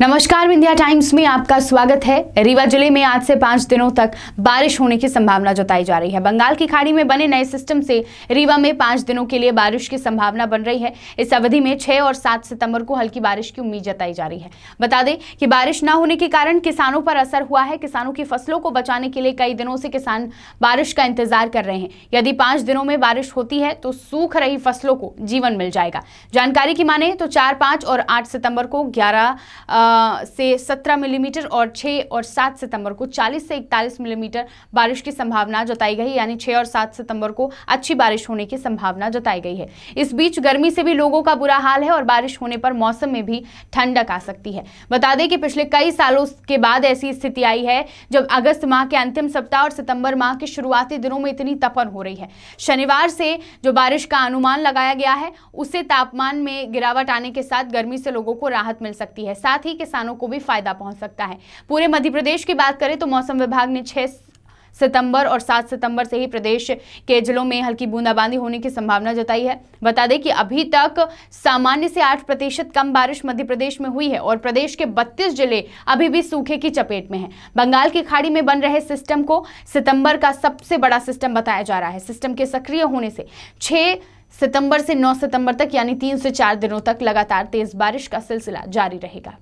नमस्कार India times में आपका स्वागत है रीवा जिले में आज से पाँच दिनों तक बारिश होने की संभावना जताई जा रही है बंगाल की खाड़ी में बने नए सिस्टम से रीवा में पाँच दिनों के लिए बारिश की संभावना बन रही है इस अवधि में छह और सात सितंबर को हल्की बारिश की उम्मीद जताई जा रही है बता दें कि बारिश न होने के कारण किसानों पर असर हुआ है किसानों की फसलों को बचाने के लिए कई दिनों से किसान बारिश का इंतजार कर रहे हैं यदि पांच दिनों में बारिश होती है तो सूख रही फसलों को जीवन मिल जाएगा जानकारी की माने तो चार पाँच और आठ सितंबर को ग्यारह से 17 मिलीमीटर और 6 और 7 सितंबर को 40 से 41 मिलीमीटर mm बारिश की संभावना जताई गई यानी 6 और 7 सितंबर को अच्छी बारिश होने की संभावना जताई गई है इस बीच गर्मी से भी लोगों का बुरा हाल है और बारिश होने पर मौसम में भी ठंडक आ सकती है बता दें कि पिछले कई सालों के बाद ऐसी स्थिति आई है जब अगस्त माह के अंतिम सप्ताह और सितंबर माह के शुरुआती दिनों में इतनी तपन हो रही है शनिवार से जो बारिश का अनुमान लगाया गया है उससे तापमान में गिरावट आने के साथ गर्मी से लोगों को राहत मिल सकती है साथ ही ही किसानों को भी फायदा पहुंच सकता है पूरे मध्य प्रदेश की बात करें तो मौसम विभाग ने छह सितंबर और सात सितंबर से ही प्रदेश के जिलों में हल्की बूंदाबांदी होने की संभावना जताई है बता दें कि अभी तक सामान्य से आठ प्रतिशत कम बारिश मध्य प्रदेश में हुई है और प्रदेश के 32 जिले अभी भी सूखे की चपेट में हैं बंगाल की खाड़ी में बन रहे सिस्टम को सितंबर का सबसे बड़ा सिस्टम बताया जा रहा है सिस्टम के सक्रिय होने से छह सितंबर से नौ सितंबर तक यानी तीन से चार दिनों तक लगातार तेज बारिश का सिलसिला जारी रहेगा